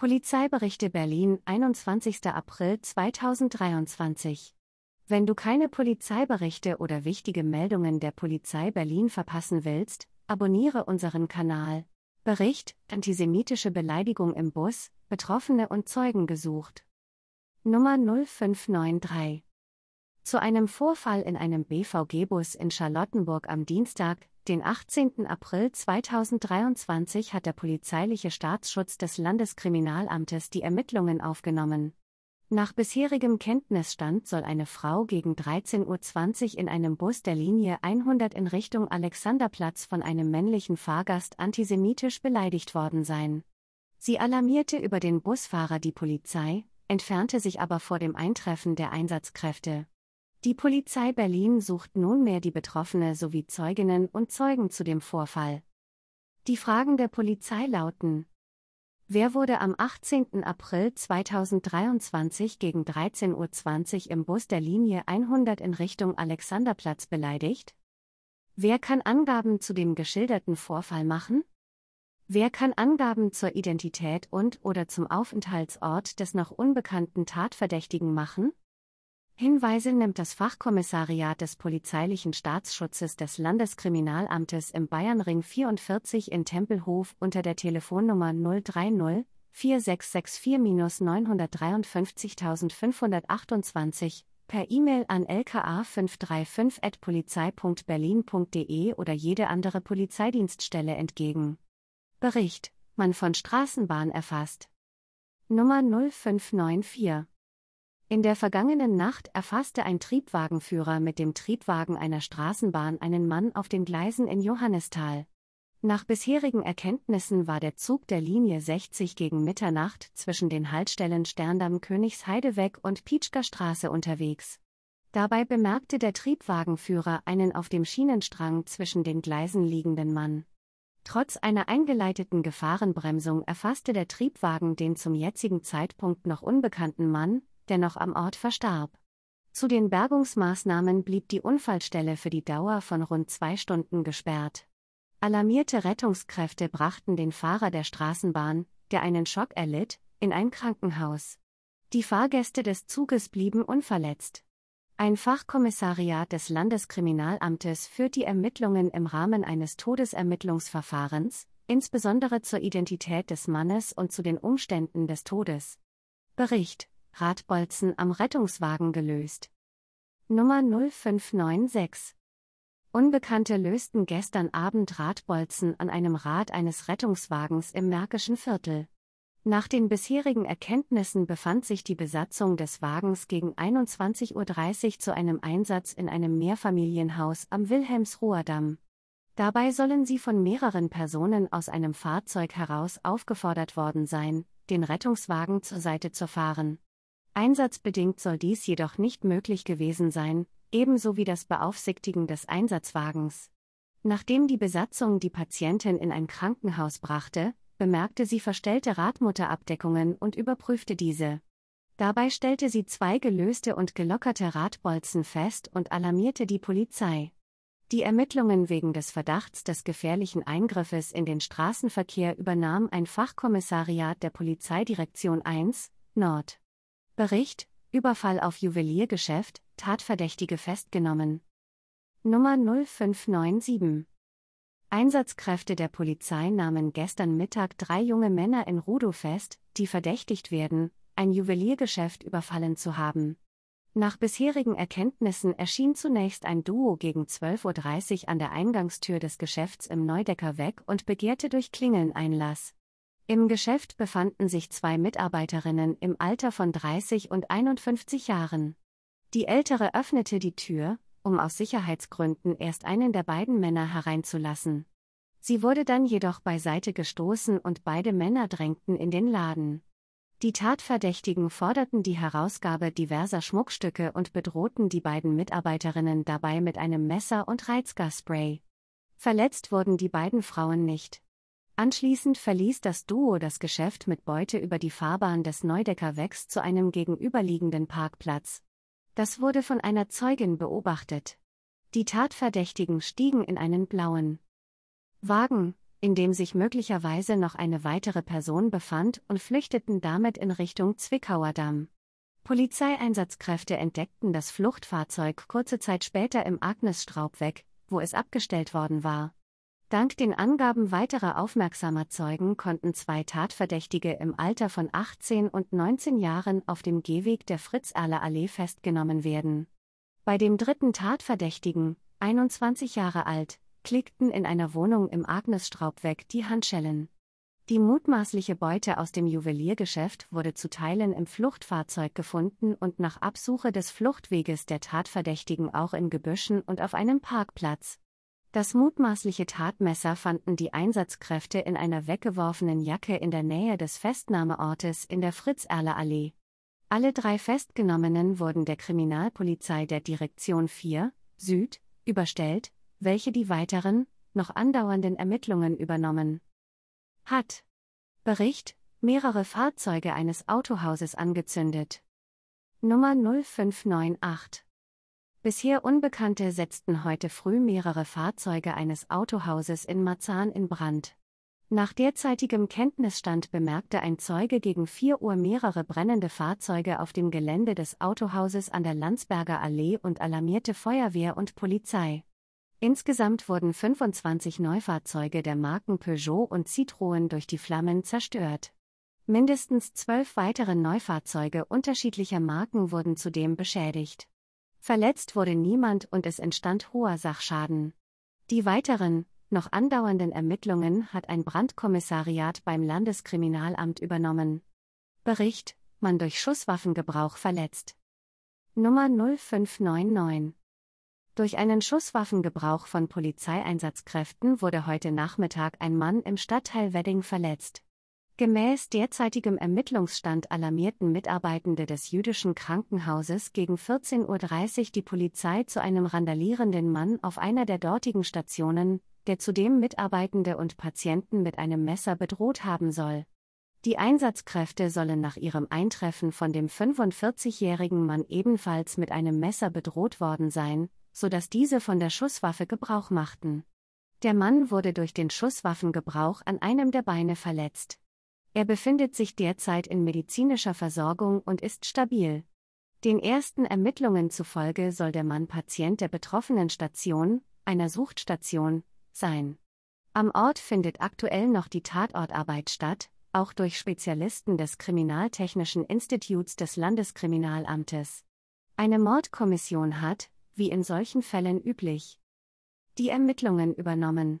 Polizeiberichte Berlin, 21. April 2023. Wenn du keine Polizeiberichte oder wichtige Meldungen der Polizei Berlin verpassen willst, abonniere unseren Kanal. Bericht: Antisemitische Beleidigung im Bus, Betroffene und Zeugen gesucht. Nummer 0593. Zu einem Vorfall in einem BVG-Bus in Charlottenburg am Dienstag, den 18. April 2023 hat der polizeiliche Staatsschutz des Landeskriminalamtes die Ermittlungen aufgenommen. Nach bisherigem Kenntnisstand soll eine Frau gegen 13.20 Uhr in einem Bus der Linie 100 in Richtung Alexanderplatz von einem männlichen Fahrgast antisemitisch beleidigt worden sein. Sie alarmierte über den Busfahrer die Polizei, entfernte sich aber vor dem Eintreffen der Einsatzkräfte. Die Polizei Berlin sucht nunmehr die Betroffene sowie Zeuginnen und Zeugen zu dem Vorfall. Die Fragen der Polizei lauten: Wer wurde am 18. April 2023 gegen 13.20 Uhr im Bus der Linie 100 in Richtung Alexanderplatz beleidigt? Wer kann Angaben zu dem geschilderten Vorfall machen? Wer kann Angaben zur Identität und/oder zum Aufenthaltsort des noch unbekannten Tatverdächtigen machen? Hinweise nimmt das Fachkommissariat des polizeilichen Staatsschutzes des Landeskriminalamtes im Bayernring 44 in Tempelhof unter der Telefonnummer 030 4664-953528 per E-Mail an lka535.polizei.berlin.de oder jede andere Polizeidienststelle entgegen. Bericht: Man von Straßenbahn erfasst. Nummer 0594 in der vergangenen Nacht erfasste ein Triebwagenführer mit dem Triebwagen einer Straßenbahn einen Mann auf den Gleisen in Johannisthal. Nach bisherigen Erkenntnissen war der Zug der Linie 60 gegen Mitternacht zwischen den Haltstellen Sterndamm Königsheideweg und Pietschker Straße unterwegs. Dabei bemerkte der Triebwagenführer einen auf dem Schienenstrang zwischen den Gleisen liegenden Mann. Trotz einer eingeleiteten Gefahrenbremsung erfasste der Triebwagen den zum jetzigen Zeitpunkt noch unbekannten Mann, der noch am Ort verstarb. Zu den Bergungsmaßnahmen blieb die Unfallstelle für die Dauer von rund zwei Stunden gesperrt. Alarmierte Rettungskräfte brachten den Fahrer der Straßenbahn, der einen Schock erlitt, in ein Krankenhaus. Die Fahrgäste des Zuges blieben unverletzt. Ein Fachkommissariat des Landeskriminalamtes führt die Ermittlungen im Rahmen eines Todesermittlungsverfahrens, insbesondere zur Identität des Mannes und zu den Umständen des Todes. Bericht Radbolzen am Rettungswagen gelöst. Nummer 0596 Unbekannte lösten gestern Abend Radbolzen an einem Rad eines Rettungswagens im Märkischen Viertel. Nach den bisherigen Erkenntnissen befand sich die Besatzung des Wagens gegen 21.30 Uhr zu einem Einsatz in einem Mehrfamilienhaus am Wilhelmsruher Damm. Dabei sollen sie von mehreren Personen aus einem Fahrzeug heraus aufgefordert worden sein, den Rettungswagen zur Seite zu fahren. Einsatzbedingt soll dies jedoch nicht möglich gewesen sein, ebenso wie das Beaufsichtigen des Einsatzwagens. Nachdem die Besatzung die Patientin in ein Krankenhaus brachte, bemerkte sie verstellte Radmutterabdeckungen und überprüfte diese. Dabei stellte sie zwei gelöste und gelockerte Radbolzen fest und alarmierte die Polizei. Die Ermittlungen wegen des Verdachts des gefährlichen Eingriffes in den Straßenverkehr übernahm ein Fachkommissariat der Polizeidirektion 1, Nord. Bericht: Überfall auf Juweliergeschäft, Tatverdächtige festgenommen. Nummer 0597 Einsatzkräfte der Polizei nahmen gestern Mittag drei junge Männer in Rudow fest, die verdächtigt werden, ein Juweliergeschäft überfallen zu haben. Nach bisherigen Erkenntnissen erschien zunächst ein Duo gegen 12.30 Uhr an der Eingangstür des Geschäfts im Neudecker Weg und begehrte durch Klingeln Einlass. Im Geschäft befanden sich zwei Mitarbeiterinnen im Alter von 30 und 51 Jahren. Die ältere öffnete die Tür, um aus Sicherheitsgründen erst einen der beiden Männer hereinzulassen. Sie wurde dann jedoch beiseite gestoßen und beide Männer drängten in den Laden. Die Tatverdächtigen forderten die Herausgabe diverser Schmuckstücke und bedrohten die beiden Mitarbeiterinnen dabei mit einem Messer und Reizgasspray. Verletzt wurden die beiden Frauen nicht. Anschließend verließ das Duo das Geschäft mit Beute über die Fahrbahn des Neudecker Wegs zu einem gegenüberliegenden Parkplatz. Das wurde von einer Zeugin beobachtet. Die Tatverdächtigen stiegen in einen blauen Wagen, in dem sich möglicherweise noch eine weitere Person befand, und flüchteten damit in Richtung Zwickauer Damm. Polizeieinsatzkräfte entdeckten das Fluchtfahrzeug kurze Zeit später im Agnes Straubweg, wo es abgestellt worden war. Dank den Angaben weiterer aufmerksamer Zeugen konnten zwei Tatverdächtige im Alter von 18 und 19 Jahren auf dem Gehweg der Fritz-Erler-Allee festgenommen werden. Bei dem dritten Tatverdächtigen, 21 Jahre alt, klickten in einer Wohnung im Agnesstraub weg die Handschellen. Die mutmaßliche Beute aus dem Juweliergeschäft wurde zu Teilen im Fluchtfahrzeug gefunden und nach Absuche des Fluchtweges der Tatverdächtigen auch in Gebüschen und auf einem Parkplatz. Das mutmaßliche Tatmesser fanden die Einsatzkräfte in einer weggeworfenen Jacke in der Nähe des Festnahmeortes in der fritz erle Allee. Alle drei Festgenommenen wurden der Kriminalpolizei der Direktion 4 Süd überstellt, welche die weiteren, noch andauernden Ermittlungen übernommen hat. Bericht: Mehrere Fahrzeuge eines Autohauses angezündet. Nummer 0598 Bisher Unbekannte setzten heute früh mehrere Fahrzeuge eines Autohauses in Marzahn in Brand. Nach derzeitigem Kenntnisstand bemerkte ein Zeuge gegen 4 Uhr mehrere brennende Fahrzeuge auf dem Gelände des Autohauses an der Landsberger Allee und alarmierte Feuerwehr und Polizei. Insgesamt wurden 25 Neufahrzeuge der Marken Peugeot und Citroën durch die Flammen zerstört. Mindestens zwölf weitere Neufahrzeuge unterschiedlicher Marken wurden zudem beschädigt. Verletzt wurde niemand und es entstand hoher Sachschaden. Die weiteren, noch andauernden Ermittlungen hat ein Brandkommissariat beim Landeskriminalamt übernommen. Bericht: Man durch Schusswaffengebrauch verletzt. Nummer 0599 durch einen Schusswaffengebrauch von Polizeieinsatzkräften wurde heute Nachmittag ein Mann im Stadtteil Wedding verletzt. Gemäß derzeitigem Ermittlungsstand alarmierten Mitarbeitende des jüdischen Krankenhauses gegen 14.30 Uhr die Polizei zu einem randalierenden Mann auf einer der dortigen Stationen, der zudem Mitarbeitende und Patienten mit einem Messer bedroht haben soll. Die Einsatzkräfte sollen nach ihrem Eintreffen von dem 45-jährigen Mann ebenfalls mit einem Messer bedroht worden sein, sodass diese von der Schusswaffe Gebrauch machten. Der Mann wurde durch den Schusswaffengebrauch an einem der Beine verletzt. Er befindet sich derzeit in medizinischer Versorgung und ist stabil. Den ersten Ermittlungen zufolge soll der Mann Patient der betroffenen Station, einer Suchtstation, sein. Am Ort findet aktuell noch die Tatortarbeit statt, auch durch Spezialisten des Kriminaltechnischen Instituts des Landeskriminalamtes. Eine Mordkommission hat, wie in solchen Fällen üblich, die Ermittlungen übernommen.